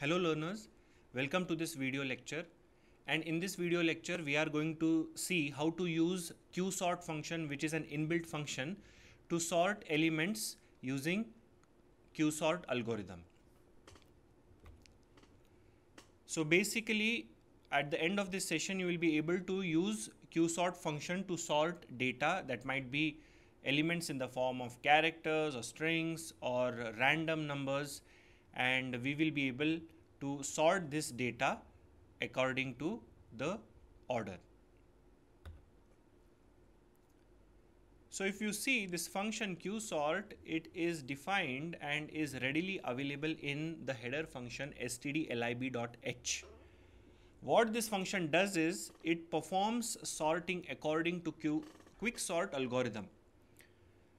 Hello learners, welcome to this video lecture and in this video lecture we are going to see how to use qsort function which is an inbuilt function to sort elements using qsort algorithm. So basically at the end of this session you will be able to use qsort function to sort data that might be elements in the form of characters or strings or random numbers and we will be able to sort this data according to the order. So if you see this function qsort, it is defined and is readily available in the header function stdlib.h. What this function does is it performs sorting according to Q quicksort algorithm.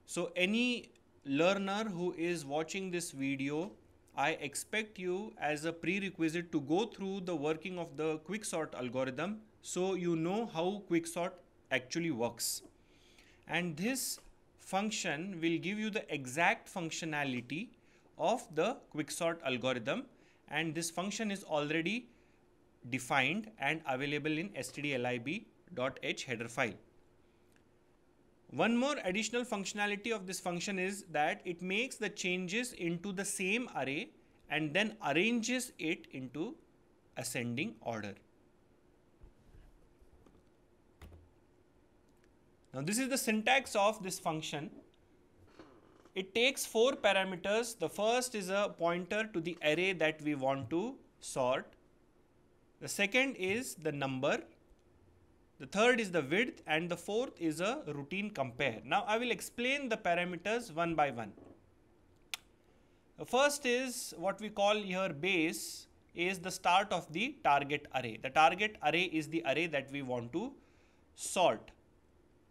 So any learner who is watching this video I expect you as a prerequisite to go through the working of the quicksort algorithm so you know how quicksort actually works. And this function will give you the exact functionality of the quicksort algorithm and this function is already defined and available in stdlib.h header file. One more additional functionality of this function is that it makes the changes into the same array and then arranges it into ascending order. Now this is the syntax of this function. It takes four parameters. The first is a pointer to the array that we want to sort. The second is the number the third is the width and the fourth is a routine compare. Now I will explain the parameters one by one. The first is what we call here base is the start of the target array. The target array is the array that we want to sort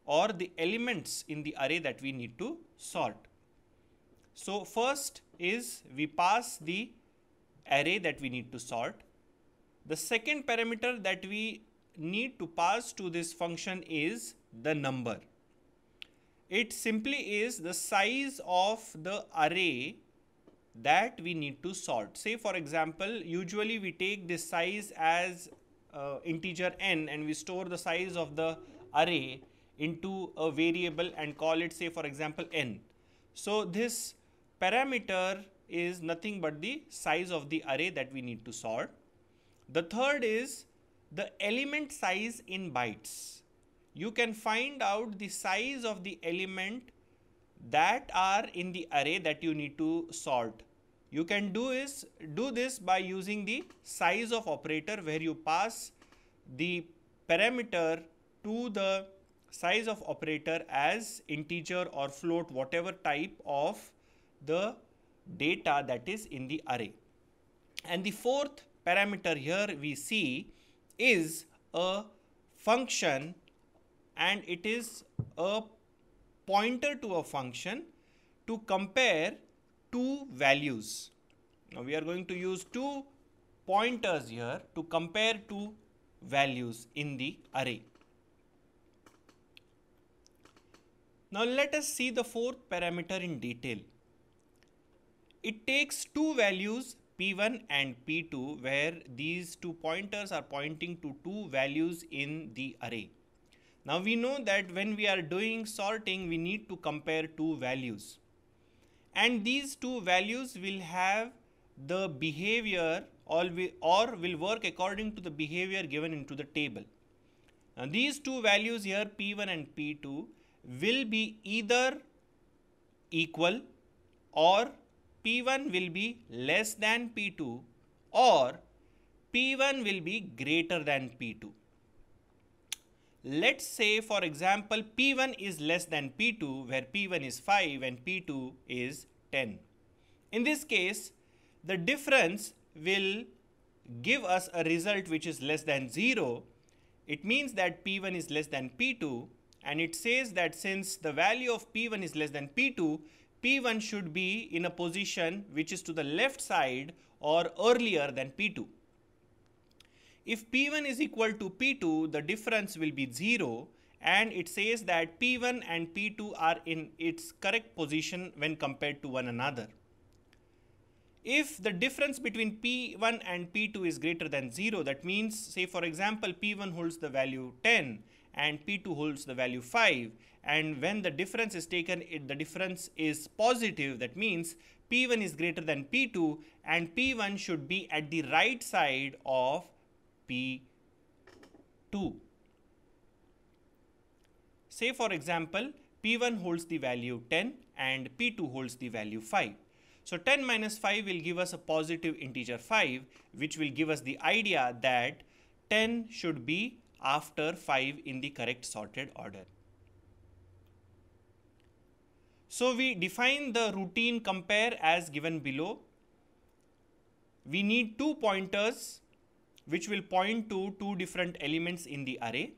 or the elements in the array that we need to sort. So first is we pass the array that we need to sort. The second parameter that we need to pass to this function is the number. It simply is the size of the array that we need to sort. Say for example, usually we take this size as uh, integer n and we store the size of the array into a variable and call it say for example n. So this parameter is nothing but the size of the array that we need to sort. The third is the element size in bytes. You can find out the size of the element that are in the array that you need to sort. You can do is do this by using the size of operator where you pass the parameter to the size of operator as integer or float whatever type of the data that is in the array. And the fourth parameter here we see is a function and it is a pointer to a function to compare two values. Now we are going to use two pointers here to compare two values in the array. Now let us see the fourth parameter in detail. It takes two values P1 and P2 where these two pointers are pointing to two values in the array. Now we know that when we are doing sorting, we need to compare two values. And these two values will have the behavior or will work according to the behavior given into the table. Now these two values here P1 and P2 will be either equal or P1 will be less than P2 or P1 will be greater than P2. Let's say for example P1 is less than P2 where P1 is 5 and P2 is 10. In this case the difference will give us a result which is less than 0. It means that P1 is less than P2 and it says that since the value of P1 is less than P2 P1 should be in a position which is to the left side or earlier than P2. If P1 is equal to P2, the difference will be 0 and it says that P1 and P2 are in its correct position when compared to one another. If the difference between P1 and P2 is greater than 0, that means say for example P1 holds the value 10 and P2 holds the value 5 and when the difference is taken it, the difference is positive that means P1 is greater than P2 and P1 should be at the right side of P2. Say for example P1 holds the value 10 and P2 holds the value 5. So 10 minus 5 will give us a positive integer 5 which will give us the idea that 10 should be after 5 in the correct sorted order. So we define the routine compare as given below. We need two pointers which will point to two different elements in the array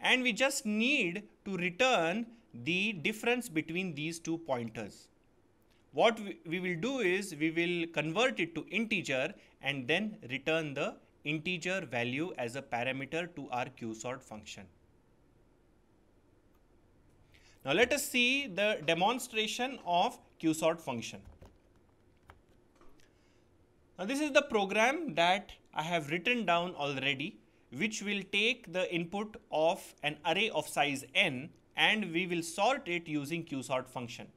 and we just need to return the difference between these two pointers. What we, will do is we will convert it to integer and then return the integer value as a parameter to our qsort function. Now let us see the demonstration of qsort function. Now this is the program that I have written down already which will take the input of an array of size n and we will sort it using qsort function.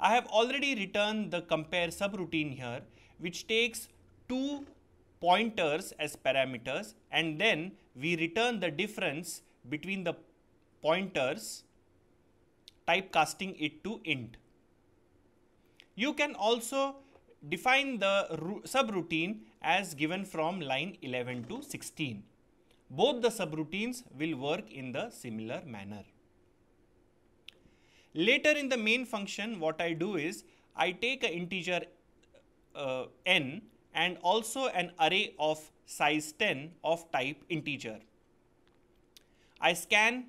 I have already written the compare subroutine here which takes two pointers as parameters and then we return the difference between the pointers typecasting it to int. You can also define the subroutine as given from line 11 to 16. Both the subroutines will work in the similar manner. Later in the main function, what I do is I take an integer uh, n and also an array of size 10 of type integer. I scan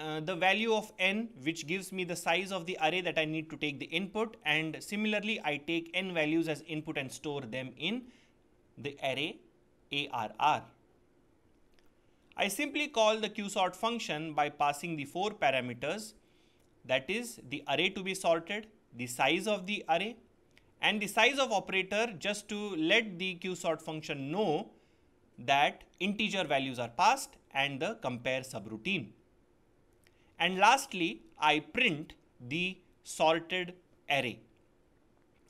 uh, the value of n which gives me the size of the array that I need to take the input and similarly I take n values as input and store them in the array ARR. I simply call the qsort function by passing the four parameters that is the array to be sorted, the size of the array, and the size of operator just to let the qsort function know that integer values are passed and the compare subroutine. And lastly, I print the sorted array.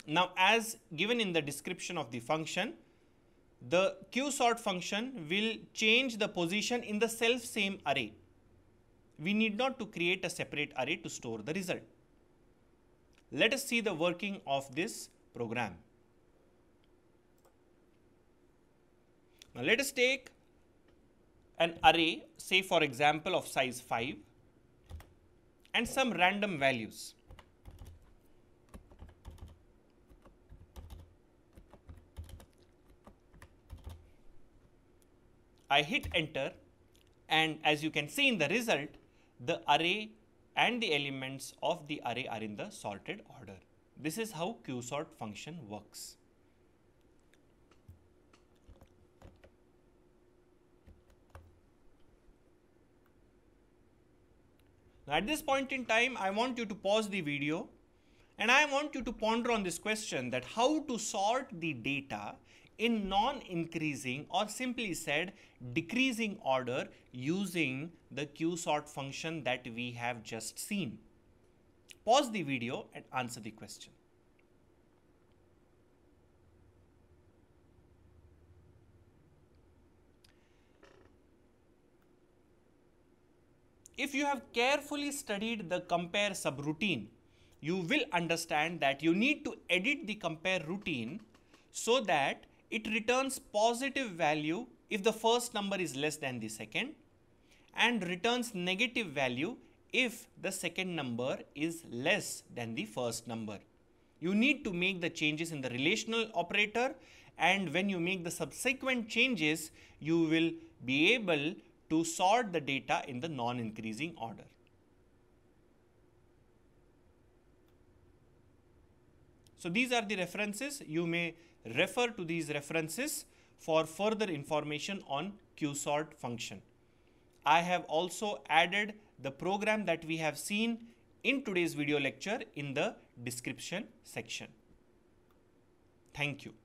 Now, as given in the description of the function, the qsort function will change the position in the self same array. We need not to create a separate array to store the result. Let us see the working of this program. Now let us take an array, say for example of size 5 and some random values. I hit enter and as you can see in the result, the array and the elements of the array are in the sorted order. This is how qsort function works. Now at this point in time, I want you to pause the video and I want you to ponder on this question that how to sort the data in non-increasing or simply said decreasing order using the qsort function that we have just seen. Pause the video and answer the question. If you have carefully studied the compare subroutine, you will understand that you need to edit the compare routine so that it returns positive value if the first number is less than the second and returns negative value if the second number is less than the first number. You need to make the changes in the relational operator and when you make the subsequent changes, you will be able to sort the data in the non-increasing order. So these are the references. You may refer to these references for further information on qsort function. I have also added the program that we have seen in today's video lecture in the description section. Thank you.